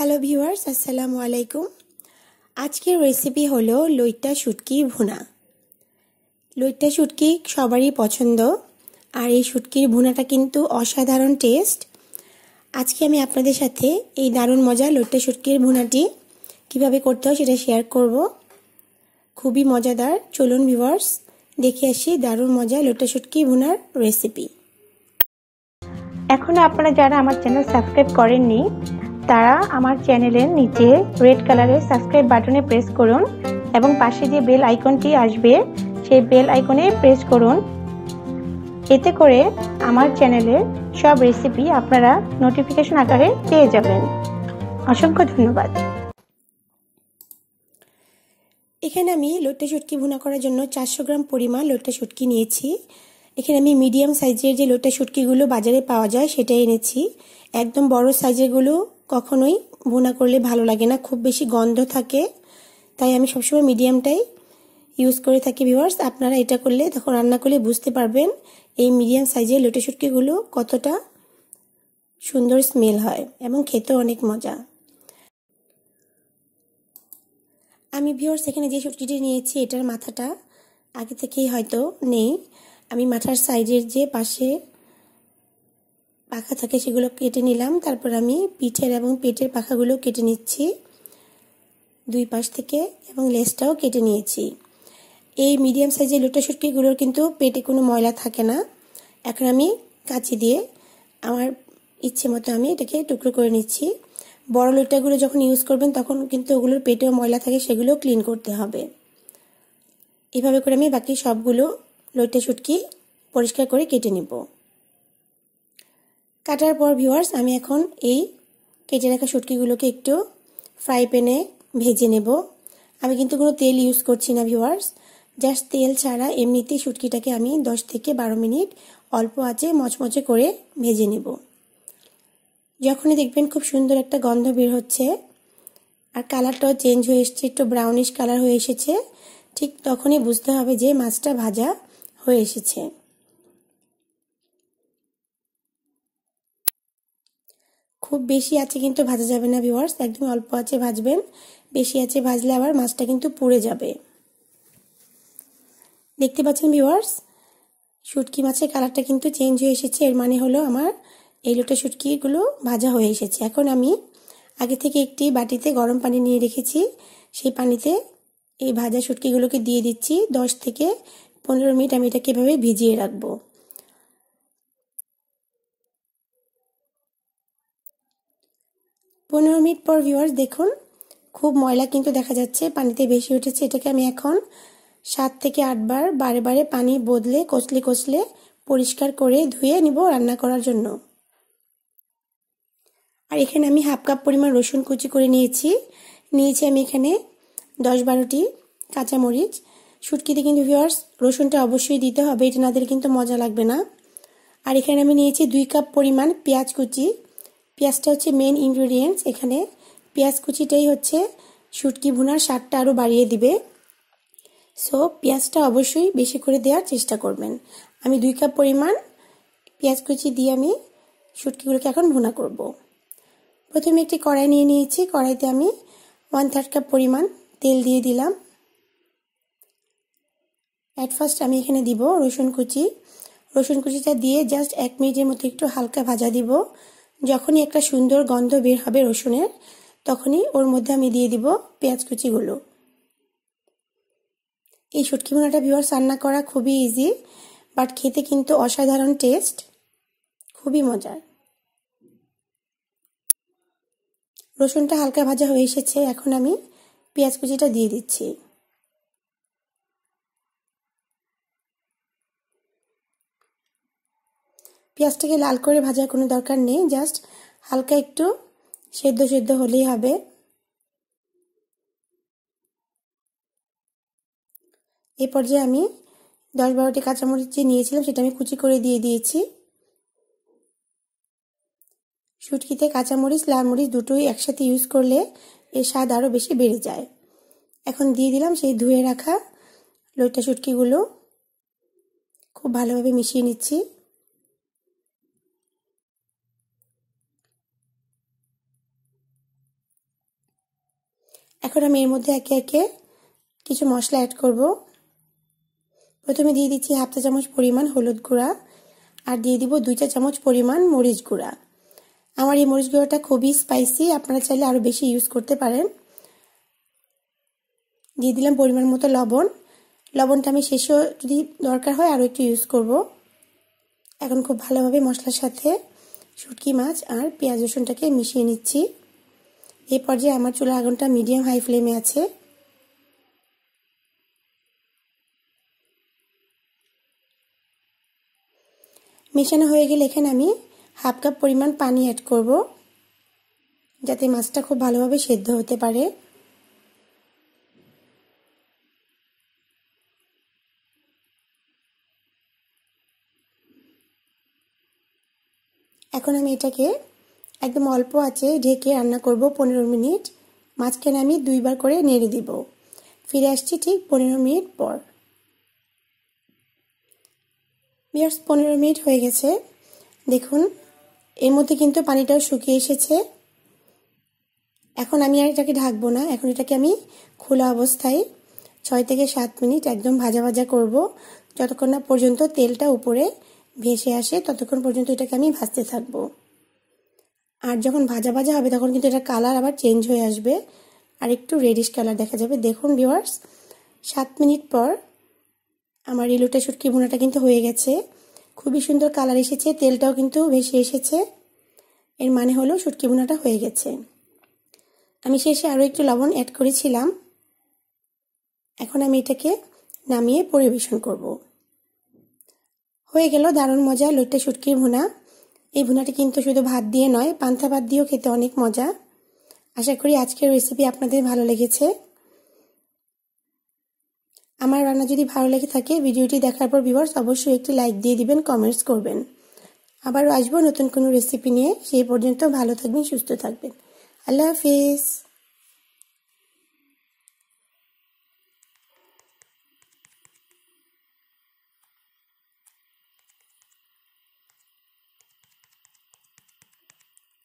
Hello viewers আসসালামু আলাইকুম আজকের রেসিপি হলো লইট্টা শুটকি ভুনা লইট্টা শুটকি সবারই পছন্দ আর এই শুটকির ভুনাটা কিন্তু অসাধারণ টেস্ট আজকে আমি আপনাদের সাথে এই দারুণ মজা লইট্টা শুটকির ভুনাটি কিভাবে করতে হয় সেটা শেয়ার করব খুবই মজাদার চলুন ভিউয়ার্স দেখে আসি দারুণ মজা লইট্টা শুটকি ভুনার রেসিপি এখনও আপনারা যারা আমার চ্যানেল সাবস্ক্রাইব করেননি তারা আমার চ্যানেলের নিচে রেড কালারের সাবস্ক্রাইব বাটনে প্রেস করুন এবং পাশে যে বেল আইকনটি আসবে সেই বেল আইকনে প্রেস করুন এতে করে আমার চ্যানেলের সব রেসিপি আপনারা নোটিফিকেশন আকারে পেয়ে যাবেন অসংখ্য ধন্যবাদ এখানে আমি লোটে শুটকি ভুনা করার জন্য চারশো গ্রাম পরিমাণ লোটে শুটকি নিয়েছি এখানে আমি মিডিয়াম সাইজের যে লোটে শুটকিগুলো বাজারে পাওয়া যায় সেটাই এনেছি একদম বড় সাইজেরগুলো কখনোই ভুনা করলে ভালো লাগে না খুব বেশি গন্ধ থাকে তাই আমি সবসময় মিডিয়ামটাই ইউজ করে থাকি ভিউয়ার্স আপনারা এটা করলে তখন রান্না করলে বুঝতে পারবেন এই মিডিয়াম সাইজের লোটে শুটকিগুলো কতটা সুন্দর স্মেল হয় এবং খেতেও অনেক মজা আমি ভিউয়ার্স এখানে যে শুটকিটি নিয়েছি এটার মাথাটা আগে থেকেই হয়তো নেই আমি মাথার সাইজের যে পাশে পাখা থাকে সেগুলো কেটে নিলাম তারপর আমি পিঠের এবং পেটের পাখাগুলো কেটে নিচ্ছি দুই পাশ থেকে এবং লেসটাও কেটে নিয়েছি এই মিডিয়াম সাইজের লোটা সুটকিগুলোর কিন্তু পেটে কোনো ময়লা থাকে না এখন আমি কাঁচি দিয়ে আমার ইচ্ছে মতো আমি এটাকে টুকরো করে নিচ্ছি বড় লোটাগুলো যখন ইউজ করবেন তখন কিন্তু ওগুলোর পেটেও ময়লা থাকে সেগুলো ক্লিন করতে হবে এভাবে করে আমি বাকি সবগুলো লোটা সুটকি পরিষ্কার করে কেটে নেবো কাটার পর ভিউয়ার্স আমি এখন এই কেটে রাখা সুটকিগুলোকে একটু ফ্রাই প্যানে ভেজে নেব আমি কিন্তু কোনো তেল ইউজ করছি না ভিউয়ার্স জাস্ট তেল ছাড়া এমনিতেই সুটকিটাকে আমি 10 থেকে বারো মিনিট অল্প আঁচে মচমচে করে ভেজে নেব যখনই দেখবেন খুব সুন্দর একটা গন্ধ বের হচ্ছে আর কালারটাও চেঞ্জ হয়ে এসেছে একটু ব্রাউনিশ কালার হয়ে এসেছে ঠিক তখনই বুঝতে হবে যে মাছটা ভাজা হয়ে এসেছে খুব বেশি আছে কিন্তু ভাজা যাবে না ভিওয়ার্স একদম অল্প আছে ভাজবেন বেশি আছে ভাজলে আবার মাছটা কিন্তু পুড়ে যাবে দেখতে পাচ্ছেন ভিওয়ার্স শুটকি মাছের কালারটা কিন্তু চেঞ্জ হয়ে এসেছে এর মানে হলো আমার এই লোটা শুটকিগুলো ভাজা হয়ে এসেছে এখন আমি আগে থেকে একটি বাটিতে গরম পানি নিয়ে রেখেছি সেই পানিতে এই ভাজা শুটকিগুলোকে দিয়ে দিচ্ছি দশ থেকে পনেরো মিনিট আমি এটাকে এভাবে ভিজিয়ে রাখবো পনেরো মিনিট পর ভিওয়ার্স দেখুন খুব ময়লা কিন্তু দেখা যাচ্ছে পানিতে বেশি উঠেছে এটাকে আমি এখন সাত থেকে আটবার বারে বারে পানি বদলে কচলে কচলে পরিষ্কার করে ধুয়ে নিব রান্না করার জন্য আর এখানে আমি হাফ কাপ পরিমাণ রসুন কুচি করে নিয়েছি নিয়েছি আমি এখানে দশ বারোটি কাঁচামরিচ শুটকিতে কিন্তু ভিওয়ার্স রসুনটা অবশ্যই দিতে হবে এটা নাদের কিন্তু মজা লাগবে না আর এখানে আমি নিয়েছি দুই কাপ পরিমাণ পেঁয়াজ কুচি পেঁয়াজটা হচ্ছে মেন ইনগ্রিডিয়েন্টস এখানে পেঁয়াজ কুচিটাই হচ্ছে শুটকি ভুনার স্বাদটা আরও বাড়িয়ে দিবে সো পেঁয়াজটা অবশ্যই বেশি করে দেওয়ার চেষ্টা করবেন আমি দুই কাপ পরিমাণ পেঁয়াজ কুচি দিয়ে আমি শুটকিগুলোকে এখন ভুনা করব। প্রথমে একটি কড়াই নিয়ে নিয়েছি কড়াইতে আমি ওয়ান থার্ড কাপ পরিমাণ তেল দিয়ে দিলাম অ্যাট ফার্স্ট আমি এখানে দিব রসুন কুচি রসুন কুচিটা দিয়ে জাস্ট এক মিনিটের মতো একটু হালকা ভাজা দিব যখনই একটা সুন্দর গন্ধ বের হবে রসুনের তখনই ওর মধ্যে আমি দিয়ে দিব পেঁয়াজ কুচিগুলো এই সুটকি ভুনাটা ভিওয়ার্স রান্না করা খুবই ইজি বাট খেতে কিন্তু অসাধারণ টেস্ট খুবই মজার রসুনটা হালকা ভাজা হয়ে এসেছে এখন আমি পেঁয়াজ কুচিটা দিয়ে দিচ্ছি পেঁয়াজটাকে লাল করে ভাজার কোনো দরকার নেই জাস্ট হালকা একটু সেদ্ধ সেদ্ধ হলেই হবে এ পর্যায়ে আমি দশ বারোটি কাঁচামরিচ যে নিয়েছিলাম সেটা আমি কুচি করে দিয়ে দিয়েছি সুটকিতে কাঁচামরিচ লাল মরিচ দুটোই একসাথে ইউজ করলে এর স্বাদ আরও বেশি বেড়ে যায় এখন দিয়ে দিলাম সেই ধুয়ে রাখা লইটা সুটকিগুলো খুব ভালোভাবে মিশিয়ে নিচ্ছি এখন আমি এর মধ্যে একে একে কিছু মশলা অ্যাড করব প্রথমে দিয়ে দিচ্ছি হাফ চা চামচ পরিমাণ হলুদ গুঁড়া আর দিয়ে দিব দুই চা চামচ পরিমাণ মরিচ গুঁড়া আমার এই মরিচ গুঁড়োটা খুবই স্পাইসি আপনারা চাইলে আরও বেশি ইউজ করতে পারেন দিয়ে দিলাম পরিমাণ মতো লবণ লবণটা আমি শেষেও যদি দরকার হয় আরও একটু ইউজ করব এখন খুব ভালোভাবে মশলার সাথে শুটকি মাছ আর পেঁয়াজ রসুনটাকে মিশিয়ে নিচ্ছি এই পর্যায়ে আমার চুলা আগুনটা মিডিয়াম হাই ফ্লেমে আছে মেশানো হয়ে গেলে এখানে আমি হাফ কাপ পরিমাণ পানি অ্যাড করব যাতে মাছটা খুব ভালোভাবে সেদ্ধ হতে পারে এখন আমি এটাকে একদম অল্প আছে ঢেকে রান্না করব পনেরো মিনিট মাঝখানে আমি দুইবার করে নেড়ে দিব ফিরে আসছি ঠিক পনেরো মিনিট পর বিয়ার্স পনেরো মিনিট হয়ে গেছে দেখুন এর মধ্যে কিন্তু পানিটাও শুকিয়ে এসেছে এখন আমি আর এটাকে ঢাকবো না এখন এটাকে আমি খোলা অবস্থায় ছয় থেকে সাত মিনিট একদম ভাজা ভাজা করব যতক্ষণ না পর্যন্ত তেলটা উপরে ভেসে আসে ততক্ষণ পর্যন্ত এটাকে আমি ভাজতে থাকবো আর যখন ভাজা ভাজা হবে তখন কিন্তু এটা কালার আবার চেঞ্জ হয়ে আসবে আর একটু রেডিশ কালার দেখা যাবে দেখুন ভিওয়ার্স সাত মিনিট পর আমার ইলুটা শুটকি ভুনাটা কিন্তু হয়ে গেছে খুবই সুন্দর কালার এসেছে তেলটাও কিন্তু ভেসে এসেছে এর মানে হলো শুটকি ভুনাটা হয়ে গেছে আমি শেষে আরও একটু লবণ অ্যাড করেছিলাম এখন আমি এটাকে নামিয়ে পরিবেশন করব হয়ে গেল দারুণ মজা লইট্টা শুটকি ভুনা এই ভুনাটি কিন্তু শুধু ভাত দিয়ে নয় পান্থা ভাত দিয়েও খেতে অনেক মজা আশা করি আজকের রেসিপি আপনাদের ভালো লেগেছে আমার রান্না যদি ভালো লেগে থাকে ভিডিওটি দেখার পর ভিভার্স অবশ্যই একটি লাইক দিয়ে দিবেন কমেন্টস করবেন আবারও আসবো নতুন কোনো রেসিপি নিয়ে সেই পর্যন্ত ভালো থাকবেন সুস্থ থাকবেন আল্লাহ হাফিজ